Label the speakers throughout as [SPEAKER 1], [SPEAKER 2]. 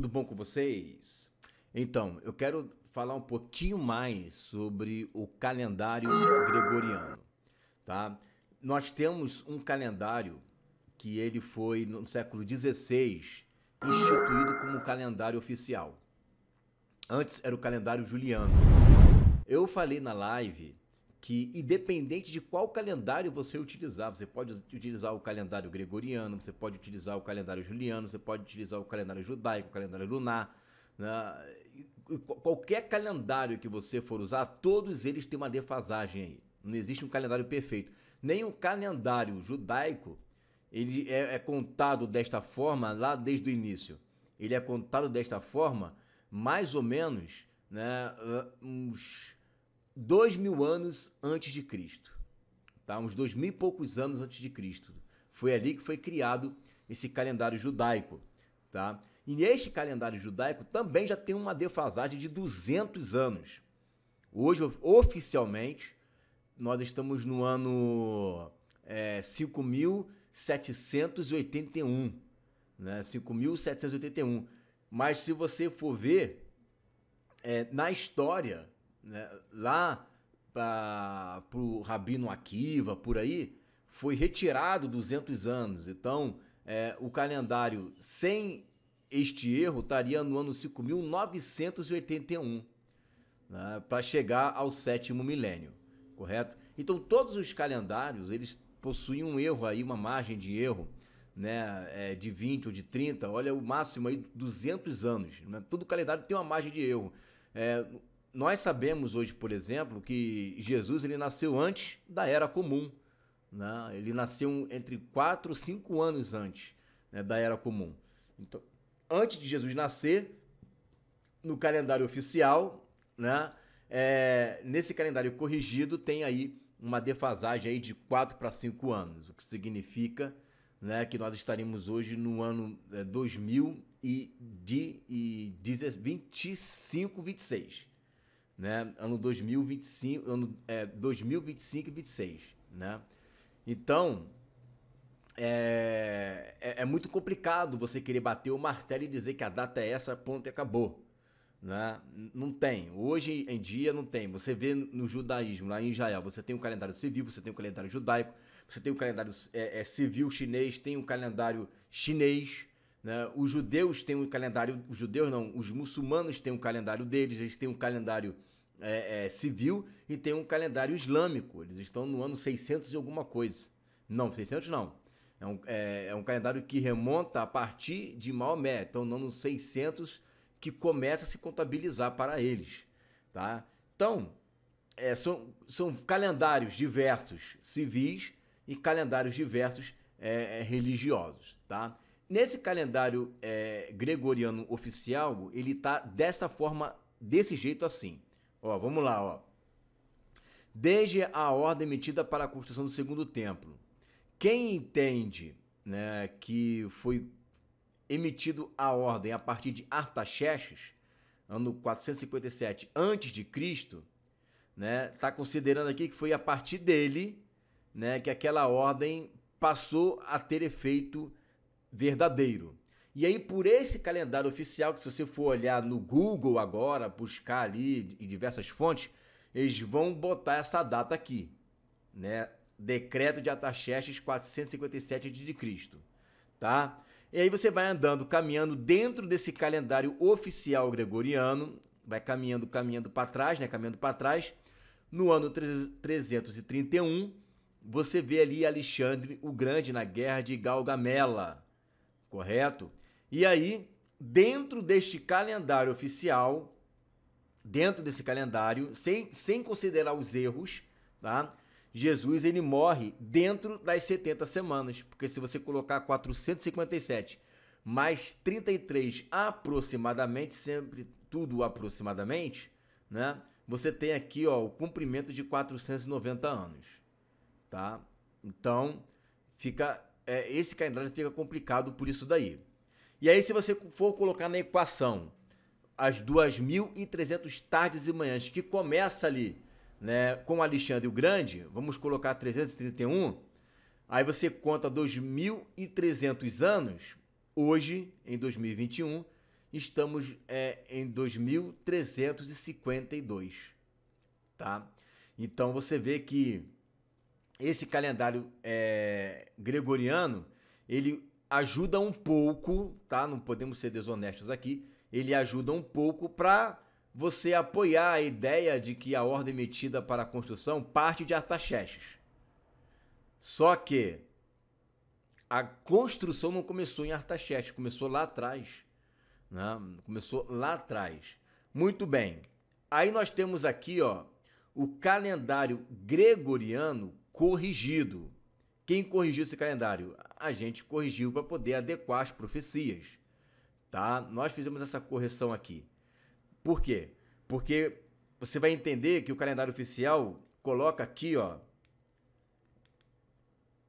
[SPEAKER 1] tudo bom com vocês? Então, eu quero falar um pouquinho mais sobre o calendário gregoriano, tá? Nós temos um calendário que ele foi no século XVI instituído como calendário oficial. Antes era o calendário juliano. Eu falei na live que, independente de qual calendário você utilizar, você pode utilizar o calendário gregoriano, você pode utilizar o calendário juliano, você pode utilizar o calendário judaico, o calendário lunar. Né? Qualquer calendário que você for usar, todos eles têm uma defasagem aí. Não existe um calendário perfeito. Nem o calendário judaico ele é, é contado desta forma lá desde o início. Ele é contado desta forma mais ou menos né, uns dois mil anos antes de Cristo, tá? uns dois mil e poucos anos antes de Cristo. Foi ali que foi criado esse calendário judaico. Tá? E neste calendário judaico também já tem uma defasagem de 200 anos. Hoje, oficialmente, nós estamos no ano é, 5.781. Né? 5.781. Mas se você for ver, é, na história, né, lá para o Rabino Akiva, por aí, foi retirado 200 anos. Então, é, o calendário sem este erro estaria no ano 5.981, né, para chegar ao sétimo milênio, correto? Então, todos os calendários, eles possuem um erro aí, uma margem de erro, né, é, de 20 ou de 30, olha o máximo aí 200 anos. Né? Todo calendário tem uma margem de erro. É, nós sabemos hoje, por exemplo, que Jesus ele nasceu antes da era comum. Né? Ele nasceu entre 4 e 5 anos antes né, da era comum. Então, antes de Jesus nascer, no calendário oficial, né, é, nesse calendário corrigido, tem aí uma defasagem aí de 4 para 5 anos, o que significa né, que nós estaremos hoje no ano é, 2025, 26 né? Ano 2025, ano é, 2025 e 26, né? Então, é, é, é, muito complicado você querer bater o martelo e dizer que a data é essa, ponto e acabou. Né? Não tem. Hoje em dia não tem. Você vê no judaísmo, lá em Israel, você tem um calendário civil, você tem um calendário judaico, você tem um calendário é, é, civil chinês, tem um calendário chinês. Né? Os judeus têm um calendário, os judeus não, os muçulmanos têm um calendário deles, eles têm um calendário é, é, civil e tem um calendário islâmico. Eles estão no ano 600 e alguma coisa. Não, 600 não. É um, é, é um calendário que remonta a partir de Maomé. Então, no ano 600 que começa a se contabilizar para eles. Tá? Então, é, são, são calendários diversos civis e calendários diversos é, é religiosos, tá? Nesse calendário é, gregoriano oficial, ele está dessa forma, desse jeito assim. Ó, vamos lá, ó. Desde a ordem emitida para a construção do segundo templo, quem entende né, que foi emitido a ordem a partir de Artaxerxes, ano 457 antes de Cristo, né, está considerando aqui que foi a partir dele, né, que aquela ordem passou a ter efeito verdadeiro. E aí, por esse calendário oficial, que se você for olhar no Google agora, buscar ali em diversas fontes, eles vão botar essa data aqui, né? Decreto de Ataxerxes 457 a.C., tá? E aí você vai andando, caminhando dentro desse calendário oficial gregoriano, vai caminhando, caminhando para trás, né? Caminhando para trás. No ano 331, você vê ali Alexandre o Grande na guerra de Galgamela, correto? E aí, dentro deste calendário oficial, dentro desse calendário, sem, sem considerar os erros, tá? Jesus ele morre dentro das 70 semanas, porque se você colocar 457 mais 33 aproximadamente, sempre tudo aproximadamente, né? Você tem aqui, ó, o cumprimento de 490 anos, tá? Então, fica é, esse calendário fica complicado por isso daí. E aí, se você for colocar na equação as 2.300 tardes e manhãs, que começa ali né, com Alexandre o Grande, vamos colocar 331, aí você conta 2.300 anos, hoje, em 2021, estamos é, em 2.352, tá? Então você vê que esse calendário é, gregoriano, ele ajuda um pouco, tá? Não podemos ser desonestos aqui. Ele ajuda um pouco para você apoiar a ideia de que a ordem metida para a construção parte de Artaxerxes. Só que a construção não começou em Artaxerxes, começou lá atrás. Né? Começou lá atrás. Muito bem. Aí nós temos aqui ó, o calendário gregoriano corrigido. Quem corrigiu esse calendário? a gente corrigiu para poder adequar as profecias. Tá? Nós fizemos essa correção aqui. Por quê? Porque você vai entender que o calendário oficial coloca aqui, ó,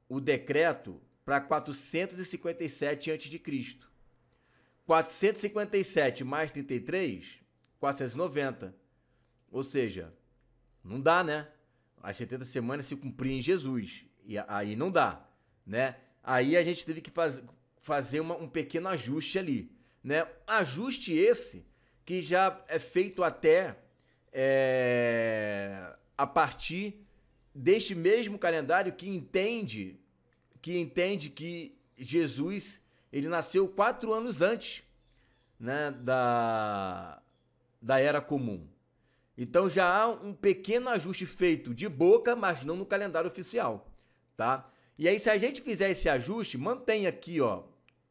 [SPEAKER 1] o decreto para 457 a.C. 457 mais 33, 490. Ou seja, não dá, né? As 70 semanas se cumpriam em Jesus. E aí não dá, né? Aí a gente teve que faz, fazer uma, um pequeno ajuste ali, né? Ajuste esse que já é feito até é, a partir deste mesmo calendário que entende que entende que Jesus ele nasceu quatro anos antes né, da, da era comum. Então já há um pequeno ajuste feito de boca, mas não no calendário oficial, tá? E aí, se a gente fizer esse ajuste, mantém aqui ó,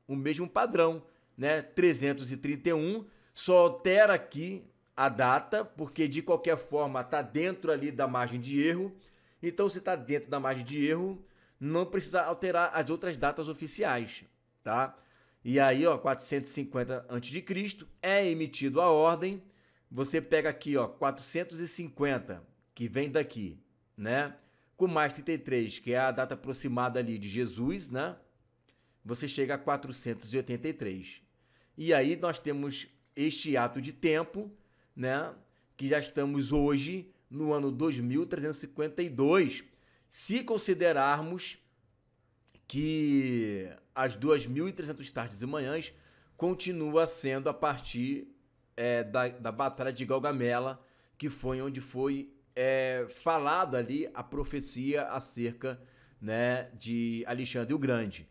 [SPEAKER 1] o mesmo padrão, né? 331, só altera aqui a data, porque de qualquer forma está dentro ali da margem de erro. Então, se está dentro da margem de erro, não precisa alterar as outras datas oficiais, tá? E aí, ó, 450 a.C. é emitido a ordem. Você pega aqui, ó, 450, que vem daqui, né? com mais 33, que é a data aproximada ali de Jesus, né? Você chega a 483. E aí nós temos este ato de tempo, né? Que já estamos hoje no ano 2352, se considerarmos que as 2.300 tardes e manhãs continua sendo a partir é, da, da Batalha de Galgamela, que foi onde foi é, falado ali a profecia acerca né, de Alexandre o Grande,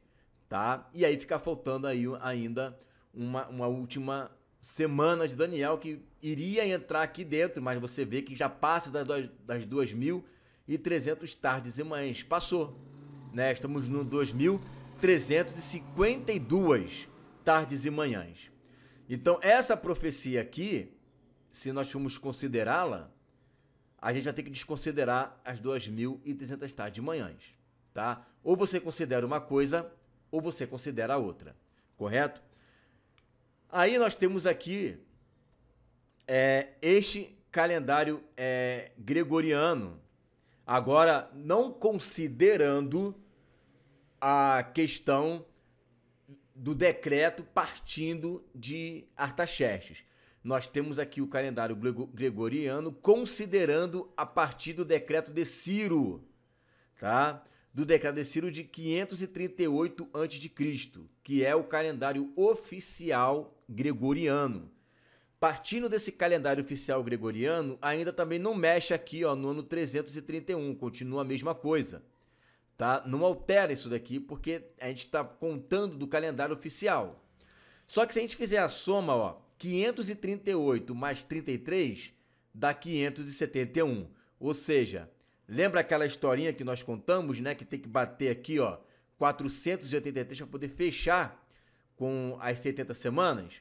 [SPEAKER 1] tá? E aí fica faltando aí ainda uma, uma última semana de Daniel que iria entrar aqui dentro, mas você vê que já passa das, das 2.300 tardes e manhãs. Passou, né? Estamos no 2.352 tardes e manhãs. Então, essa profecia aqui, se nós formos considerá-la, a gente vai ter que desconsiderar as 2.300 tardes de manhãs, tá? Ou você considera uma coisa ou você considera a outra, correto? Aí nós temos aqui é, este calendário é, gregoriano, agora não considerando a questão do decreto partindo de Artaxerxes nós temos aqui o calendário gregoriano considerando a partir do decreto de Ciro, tá? Do decreto de Ciro de 538 a.C., que é o calendário oficial gregoriano. Partindo desse calendário oficial gregoriano, ainda também não mexe aqui, ó, no ano 331, continua a mesma coisa. Tá? Não altera isso daqui porque a gente está contando do calendário oficial. Só que se a gente fizer a soma, ó, 538 mais 33 dá 571. Ou seja, lembra aquela historinha que nós contamos, né? Que tem que bater aqui, ó, 483 para poder fechar com as 70 semanas?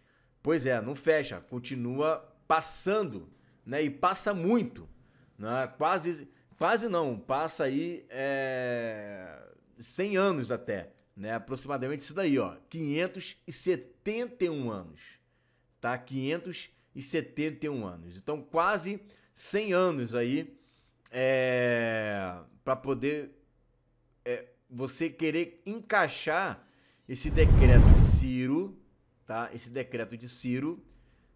[SPEAKER 1] Pois é, não fecha, continua passando, né? E passa muito, né? Quase, quase não, passa aí é, 100 anos até, né? Aproximadamente isso daí, ó, 571 anos tá? 571 anos. Então, quase 100 anos aí é, para poder é, você querer encaixar esse decreto de Ciro, tá? Esse decreto de Ciro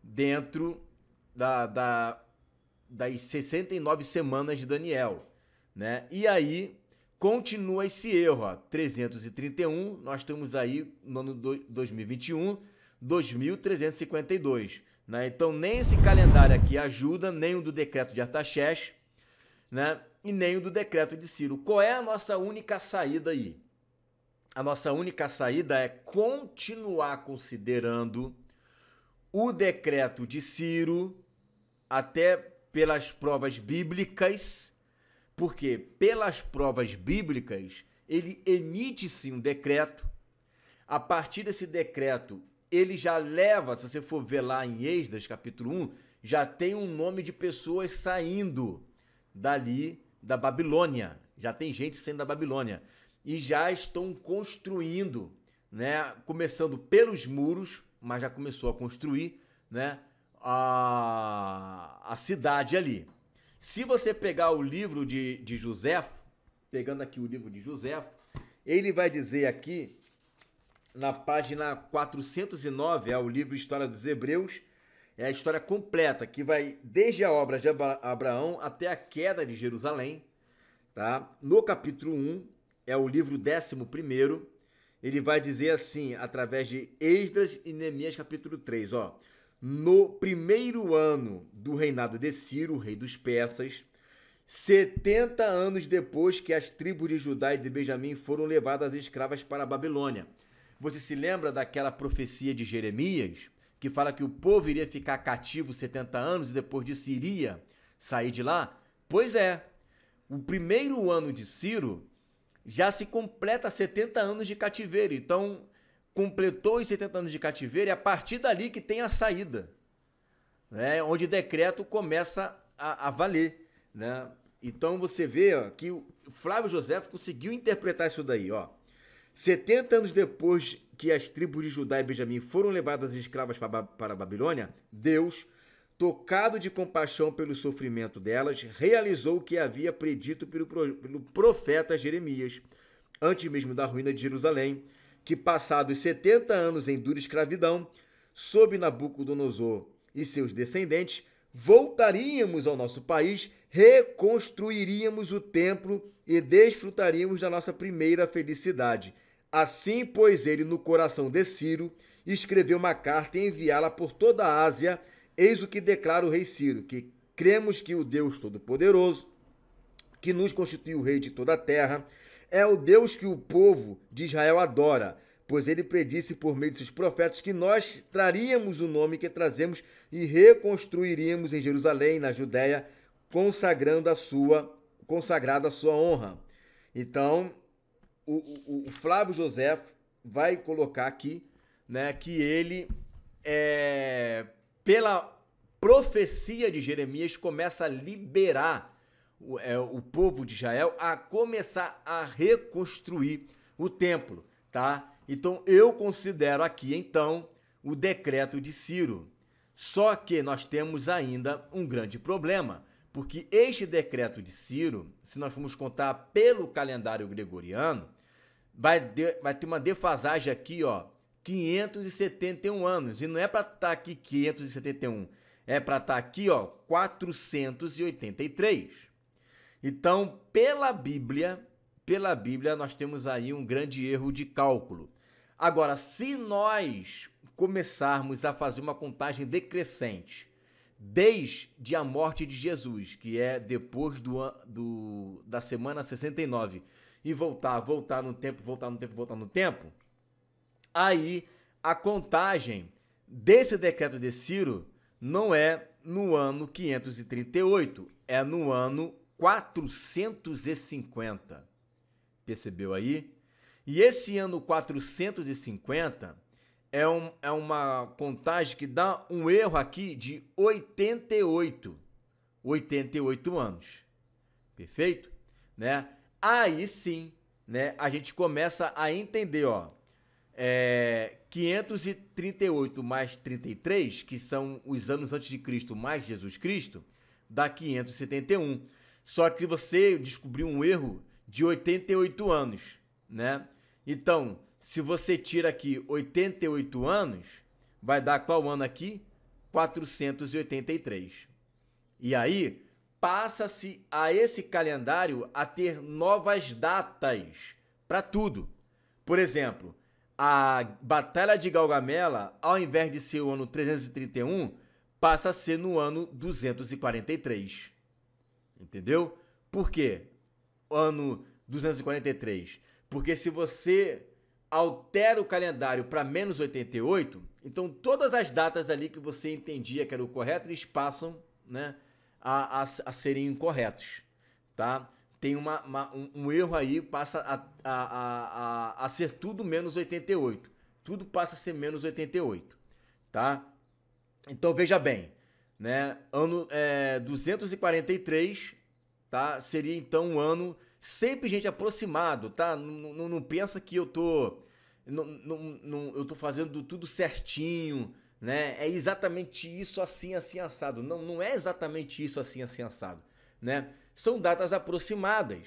[SPEAKER 1] dentro da, da, das 69 semanas de Daniel, né? E aí continua esse erro, ó, 331, nós estamos aí no ano do, 2021 2352. Né? Então, nem esse calendário aqui ajuda, nem o do decreto de Artaxerxes, né? e nem o do decreto de Ciro. Qual é a nossa única saída aí? A nossa única saída é continuar considerando o decreto de Ciro, até pelas provas bíblicas, porque pelas provas bíblicas ele emite-se um decreto. A partir desse decreto, ele já leva, se você for ver lá em Esdras, capítulo 1, já tem um nome de pessoas saindo dali da Babilônia. Já tem gente saindo da Babilônia. E já estão construindo, né? Começando pelos muros, mas já começou a construir, né? A, a cidade ali. Se você pegar o livro de, de José, pegando aqui o livro de José, ele vai dizer aqui na página 409, é o livro História dos Hebreus, é a história completa, que vai desde a obra de Abraão até a queda de Jerusalém. Tá? No capítulo 1, é o livro 11, ele vai dizer assim, através de Esdras e Neemias, capítulo 3, ó. No primeiro ano do reinado de Ciro, rei dos persas, 70 anos depois que as tribos de Judá e de Benjamim foram levadas escravas para a Babilônia. Você se lembra daquela profecia de Jeremias, que fala que o povo iria ficar cativo 70 anos e depois disso iria sair de lá? Pois é. O primeiro ano de Ciro já se completa 70 anos de cativeiro. Então, completou os 70 anos de cativeiro e é a partir dali que tem a saída, né? onde o decreto começa a, a valer. Né? Então você vê ó, que o Flávio José conseguiu interpretar isso daí. Ó. 70 anos depois que as tribos de Judá e Benjamim foram levadas escravas para a Babilônia, Deus, tocado de compaixão pelo sofrimento delas, realizou o que havia predito pelo profeta Jeremias, antes mesmo da ruína de Jerusalém, que passados 70 anos em dura escravidão, sob Nabucodonosor e seus descendentes, voltaríamos ao nosso país, reconstruiríamos o templo e desfrutaríamos da nossa primeira felicidade Assim pois ele no coração de Ciro, escreveu uma carta e enviá-la por toda a Ásia. Eis o que declara o rei Ciro, que cremos que o Deus Todo-Poderoso, que nos constituiu rei de toda a terra, é o Deus que o povo de Israel adora, pois ele predisse por meio de seus profetas que nós traríamos o nome que trazemos e reconstruiríamos em Jerusalém, na Judéia, consagrando a sua consagrada a sua honra. Então, o, o, o Flávio José vai colocar aqui, né, que ele é, pela profecia de Jeremias começa a liberar o, é, o povo de Israel a começar a reconstruir o templo, tá? Então eu considero aqui então o decreto de Ciro. Só que nós temos ainda um grande problema, porque este decreto de Ciro, se nós formos contar pelo calendário gregoriano, vai, de, vai ter uma defasagem aqui, ó, 571 anos. E não é para estar tá aqui 571, é para estar tá aqui, ó, 483. Então, pela Bíblia, pela Bíblia nós temos aí um grande erro de cálculo. Agora, se nós começarmos a fazer uma contagem decrescente desde a morte de Jesus, que é depois do, do da semana 69, e voltar, voltar no tempo, voltar no tempo, voltar no tempo, aí a contagem desse decreto de Ciro não é no ano 538, é no ano 450. Percebeu aí? E esse ano 450 é, um, é uma contagem que dá um erro aqui de 88. 88 anos. Perfeito? Né? Aí sim, né, a gente começa a entender, ó, é, 538 mais 33, que são os anos antes de Cristo mais Jesus Cristo, dá 571. Só que você descobriu um erro de 88 anos, né? Então, se você tira aqui 88 anos, vai dar qual ano aqui? 483. E aí, passa-se a esse calendário a ter novas datas para tudo. Por exemplo, a Batalha de Galgamela, ao invés de ser o ano 331, passa a ser no ano 243. Entendeu? Por quê? Ano 243. Porque se você altera o calendário para menos 88, então todas as datas ali que você entendia que era o correto, eles passam, né? a, a, a serem incorretos, tá? Tem uma, uma um, um, erro aí, passa a, a, a, a, ser tudo menos 88. Tudo passa a ser menos 88, tá? Então veja bem, né? Ano é, 243, tá? Seria então um ano sempre gente aproximado, tá? Não, não pensa que eu tô não, não, não, eu tô fazendo tudo certinho, né? É exatamente isso assim, assim, assado. Não, não é exatamente isso assim, assim, assado, né? São datas aproximadas.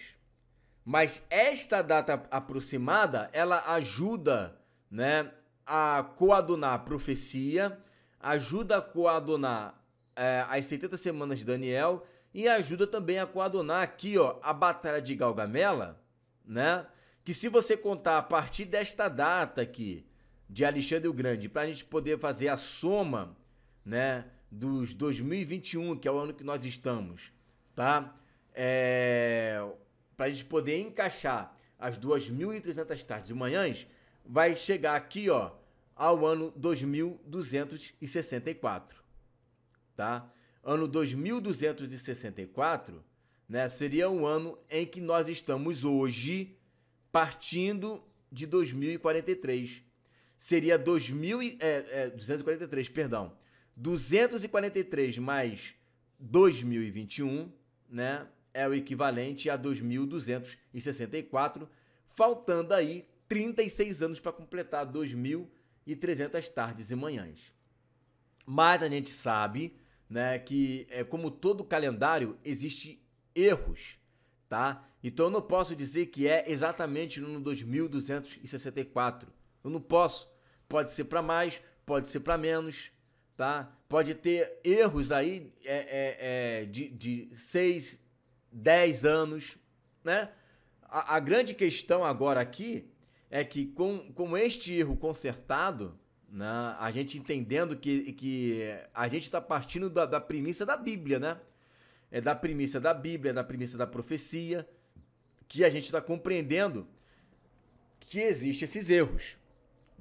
[SPEAKER 1] Mas esta data aproximada, ela ajuda, né, a coadunar a profecia, ajuda a coadunar é, as 70 semanas de Daniel e ajuda também a coadunar aqui, ó, a Batalha de Galgamela, né? Que se você contar a partir desta data aqui, de Alexandre o Grande, para a gente poder fazer a soma, né, dos 2021, que é o ano que nós estamos, tá? É, para a gente poder encaixar as 2.300 tardes e manhãs, vai chegar aqui, ó, ao ano 2264, tá? Ano 2264, né, seria o ano em que nós estamos hoje partindo de 2043 seria 2000, e, é, é, 243, perdão. 243 mais 2021, né? É o equivalente a 2264, faltando aí 36 anos para completar 2300 tardes e manhãs. Mas a gente sabe, né, que é como todo calendário existe erros, tá? Então eu não posso dizer que é exatamente no 2264. Eu não posso, Pode ser para mais, pode ser para menos, tá? Pode ter erros aí é, é, é, de, de 6, 10 anos, né? A, a, grande questão agora aqui é que com, com este erro consertado, né, a gente entendendo que, que a gente está partindo da, da premissa da Bíblia, né? É da premissa da Bíblia, é da premissa da profecia, que a gente está compreendendo que existem esses erros,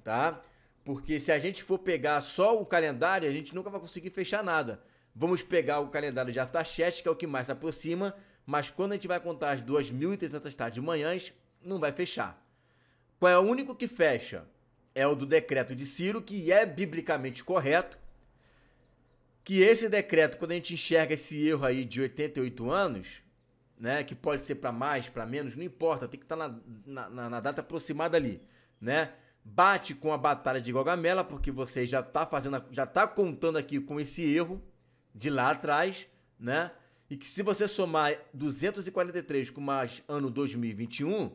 [SPEAKER 1] tá? Porque se a gente for pegar só o calendário, a gente nunca vai conseguir fechar nada. Vamos pegar o calendário de Artaxerxes, que é o que mais se aproxima, mas quando a gente vai contar as 2.300 tardes de manhãs, não vai fechar. Qual é o único que fecha? É o do decreto de Ciro, que é biblicamente correto, que esse decreto, quando a gente enxerga esse erro aí de 88 anos, né, que pode ser para mais, para menos, não importa, tem que estar tá na, na, na, data aproximada ali, né? bate com a batalha de Gogamela, porque você já está fazendo, já está contando aqui com esse erro de lá atrás, né? E que se você somar 243 com mais ano 2021,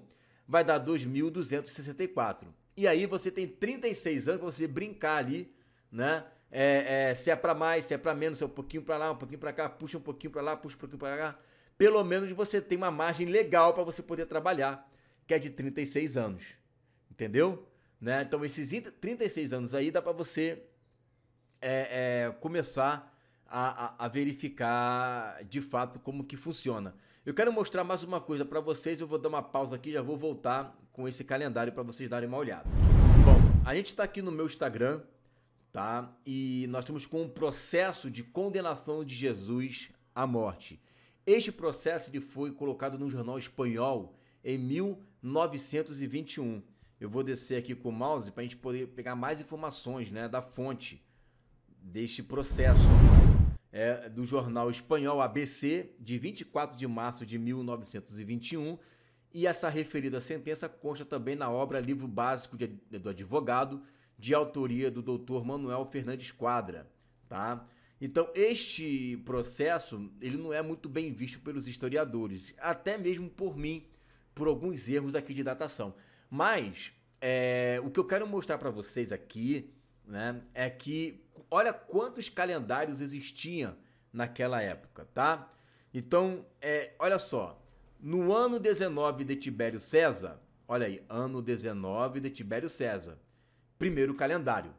[SPEAKER 1] vai dar 2.264. E aí você tem 36 anos para você brincar ali, né? É, é, se é para mais, se é para menos, se é um pouquinho para lá, um pouquinho para cá, puxa um pouquinho para lá, puxa um pouquinho para cá. Pelo menos você tem uma margem legal para você poder trabalhar, que é de 36 anos. Entendeu? Né? Então, esses 36 anos aí dá para você é, é, começar a, a, a, verificar de fato como que funciona. Eu quero mostrar mais uma coisa para vocês, eu vou dar uma pausa aqui, já vou voltar com esse calendário para vocês darem uma olhada. Bom, a gente está aqui no meu Instagram, tá? E nós estamos com um processo de condenação de Jesus à morte. Este processo ele foi colocado no jornal espanhol em 1921. Eu vou descer aqui com o mouse para a gente poder pegar mais informações né, da fonte deste processo. É, do jornal espanhol ABC, de 24 de março de 1921, e essa referida sentença consta também na obra Livro Básico de, do Advogado, de autoria do doutor Manuel Fernandes Quadra, tá? Então, este processo, ele não é muito bem visto pelos historiadores, até mesmo por mim, por alguns erros aqui de datação. Mas é, o que eu quero mostrar para vocês aqui, né, é que olha quantos calendários existiam naquela época, tá? Então, é, olha só, no ano 19 de Tibério César, olha aí, ano 19 de Tibério César, primeiro calendário.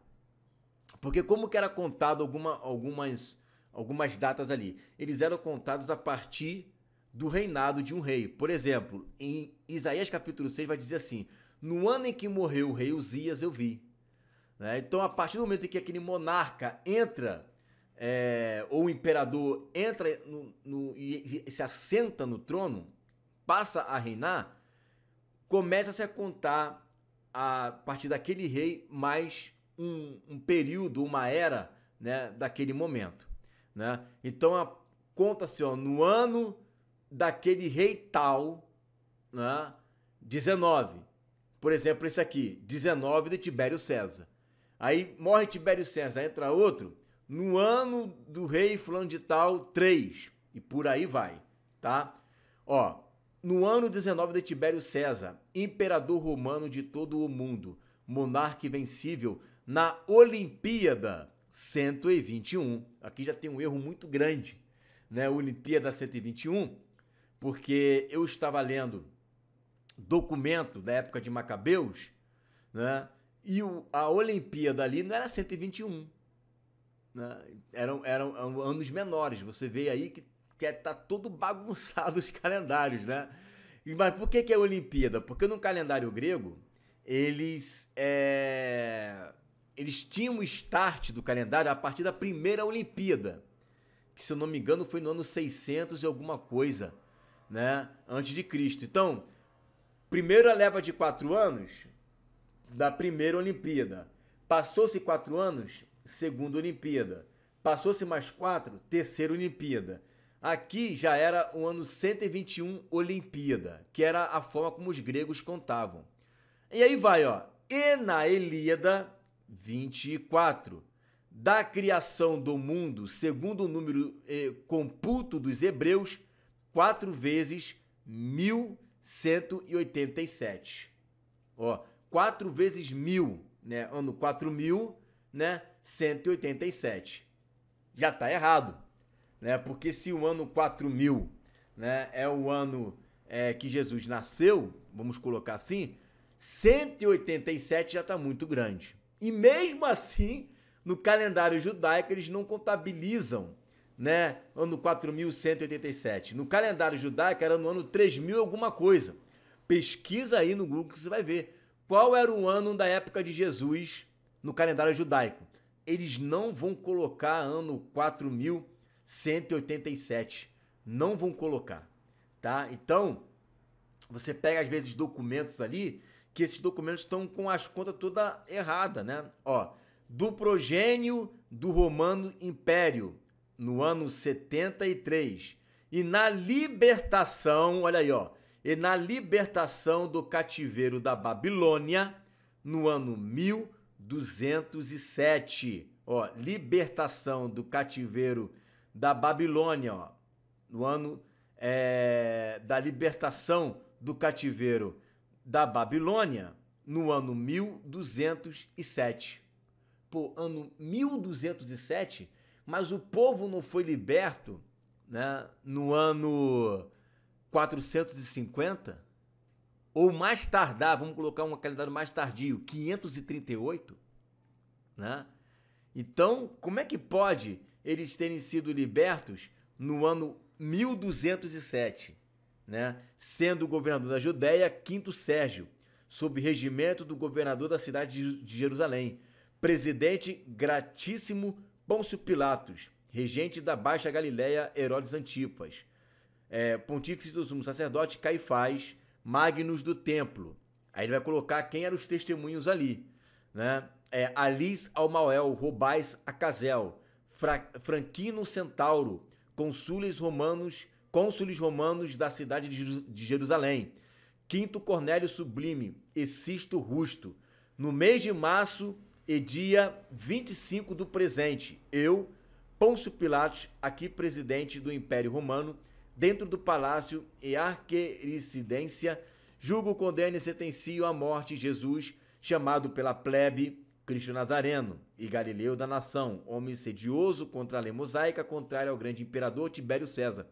[SPEAKER 1] Porque como que era contado alguma, algumas, algumas datas ali? Eles eram contados a partir do reinado de um rei. Por exemplo, em Isaías capítulo 6 vai dizer assim: no ano em que morreu o rei Uzias, eu vi. Né? Então, a partir do momento em que aquele monarca entra, é, ou o imperador entra no, no, e se assenta no trono, passa a reinar, começa-se a contar a partir daquele rei mais um, um período, uma era né, daquele momento. Né? Então conta-se no ano daquele rei tal, né, 19. Por exemplo, esse aqui, 19 de Tibério César. Aí morre Tibério César, entra outro, no ano do rei fulano de tal, 3. E por aí vai, tá? Ó, no ano 19 de Tibério César, imperador romano de todo o mundo, monarca invencível na Olimpíada 121. Aqui já tem um erro muito grande, né? Olimpíada 121, porque eu estava lendo documento da época de Macabeus, né? E o, a Olimpíada ali não era 121. Né? Eram, eram, anos menores. Você vê aí que, que é, tá todo bagunçado os calendários, né? Mas por que, que é a Olimpíada? Porque no calendário grego, eles, é, eles tinham o start do calendário a partir da primeira Olimpíada, que se eu não me engano foi no ano 600 e alguma coisa, né? Antes de Cristo. Então, Primeira leva de quatro anos da primeira Olimpíada. Passou-se quatro anos, segunda Olimpíada. Passou-se mais quatro, terceira Olimpíada. Aqui já era o ano 121 Olimpíada, que era a forma como os gregos contavam. E aí vai, ó. E na Elíada 24, da criação do mundo, segundo o número eh, computo dos hebreus, quatro vezes mil 187. Ó, 4 vezes 1000, né? Ano 4000, né? 187. Já está errado, né? Porque se o ano 4000, né? É o ano é, que Jesus nasceu, vamos colocar assim, 187 já está muito grande. E mesmo assim, no calendário judaico, eles não contabilizam né? Ano 4187. No calendário judaico era no ano 3000 alguma coisa. Pesquisa aí no Google que você vai ver qual era o ano da época de Jesus no calendário judaico. Eles não vão colocar ano 4187. Não vão colocar, tá? Então, você pega às vezes documentos ali que esses documentos estão com as contas toda errada, né? Ó, do progênio do Romano Império no ano 73, e na libertação, olha aí, ó, e na libertação do cativeiro da Babilônia no ano 1207. Ó, libertação do cativeiro da Babilônia, ó, no ano é, da libertação do cativeiro da Babilônia no ano 1207. Pô, ano 1207 mas o povo não foi liberto né, no ano 450? Ou mais tardar, vamos colocar uma calendário mais tardio, 538? Né? Então, como é que pode eles terem sido libertos no ano 1207, né? sendo o governador da Judéia Quinto Sérgio, sob regimento do governador da cidade de Jerusalém, presidente gratíssimo Pôncio Pilatos, regente da Baixa Galiléia Herodes Antipas, é, pontífice do sumo sacerdote Caifás, Magnus do Templo. Aí ele vai colocar quem eram os testemunhos ali, né? É, Alis Almael, Robais Acazel, Fra Franquino Centauro, consules romanos, cônsules romanos da cidade de Jerusalém, Quinto Cornélio Sublime e Rusto. No mês de março, e dia 25 do presente, eu, Pôncio Pilatos, aqui presidente do Império Romano, dentro do palácio e arquericidência, julgo, condeno e sentencio à morte Jesus, chamado pela plebe Cristo Nazareno e Galileu da nação, homem sedioso contra a lei mosaica, contrário ao grande imperador Tibério César.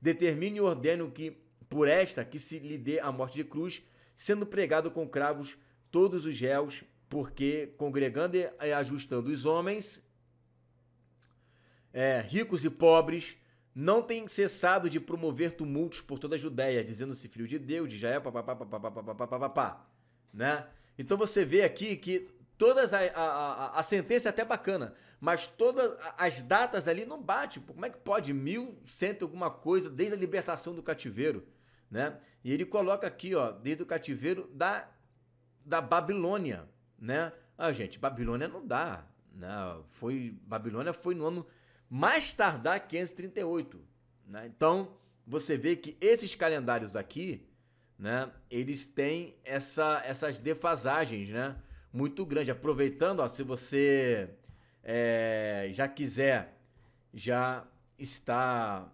[SPEAKER 1] Determine e ordeno que, por esta, que se lhe dê a morte de cruz, sendo pregado com cravos todos os réus porque congregando e ajustando os homens, é, ricos e pobres, não tem cessado de promover tumultos por toda a Judéia, dizendo-se filho de Deus, de Jael, papapá, né? Então você vê aqui que todas a, a, a, a, sentença é até bacana, mas todas as datas ali não batem. Como é que pode? Mil cento alguma coisa desde a libertação do cativeiro, né? E ele coloca aqui, ó, desde o cativeiro da, da Babilônia, né? Ah, gente, Babilônia não dá. Né? Foi, Babilônia foi no ano mais tardar 538. Né? Então, você vê que esses calendários aqui, né, eles têm essa, essas defasagens né, muito grande. Aproveitando, ó, se você é, já quiser, já está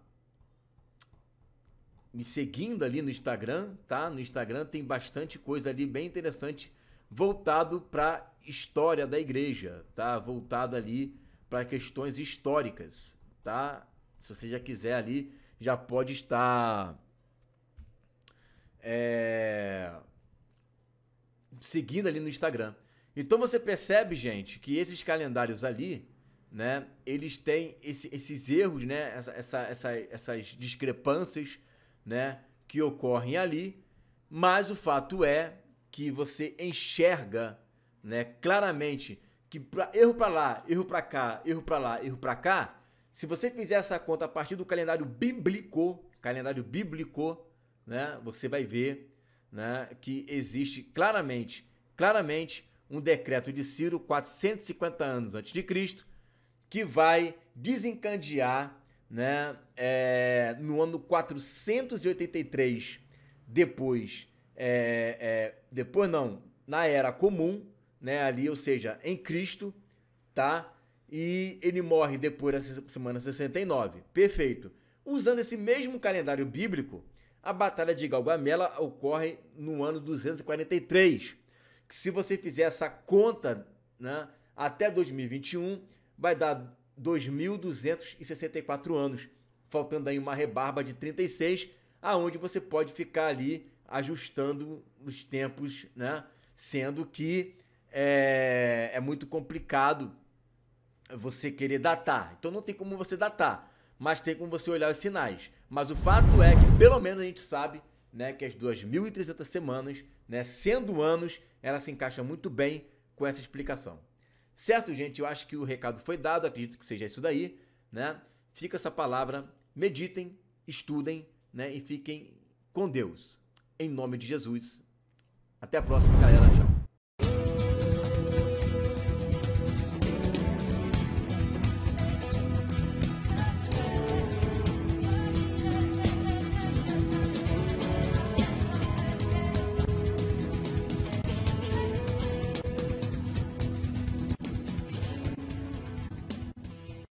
[SPEAKER 1] me seguindo ali no Instagram, tá? No Instagram tem bastante coisa ali bem interessante voltado para história da igreja, tá? Voltado ali para questões históricas, tá? Se você já quiser ali, já pode estar é, seguindo ali no Instagram. Então você percebe, gente, que esses calendários ali, né? Eles têm esse, esses erros, né? Essa, essa, essa, essas discrepâncias, né? Que ocorrem ali. Mas o fato é que você enxerga, né, claramente que pra, erro para lá, erro para cá, erro para lá, erro para cá, se você fizer essa conta a partir do calendário bíblico, calendário bíblico, né, você vai ver, né, que existe claramente, claramente um decreto de Ciro 450 anos antes de Cristo que vai desencandear, né, é, no ano 483 depois é, é, depois não, na era comum, né? Ali, ou seja, em Cristo, tá? E ele morre depois da semana 69. Perfeito. Usando esse mesmo calendário bíblico, a Batalha de Galgamela ocorre no ano 243. Que se você fizer essa conta, né, até 2021, vai dar 2.264 anos, faltando aí uma rebarba de 36, aonde você pode ficar ali ajustando os tempos, né? Sendo que é, é muito complicado você querer datar. Então não tem como você datar, mas tem como você olhar os sinais. Mas o fato é que pelo menos a gente sabe, né, que as 2.300 semanas, né, sendo anos, ela se encaixa muito bem com essa explicação. Certo, gente? Eu acho que o recado foi dado, acredito que seja isso daí, né? Fica essa palavra, meditem, estudem, né, e fiquem com Deus. Em nome de Jesus. Até a próxima, galera.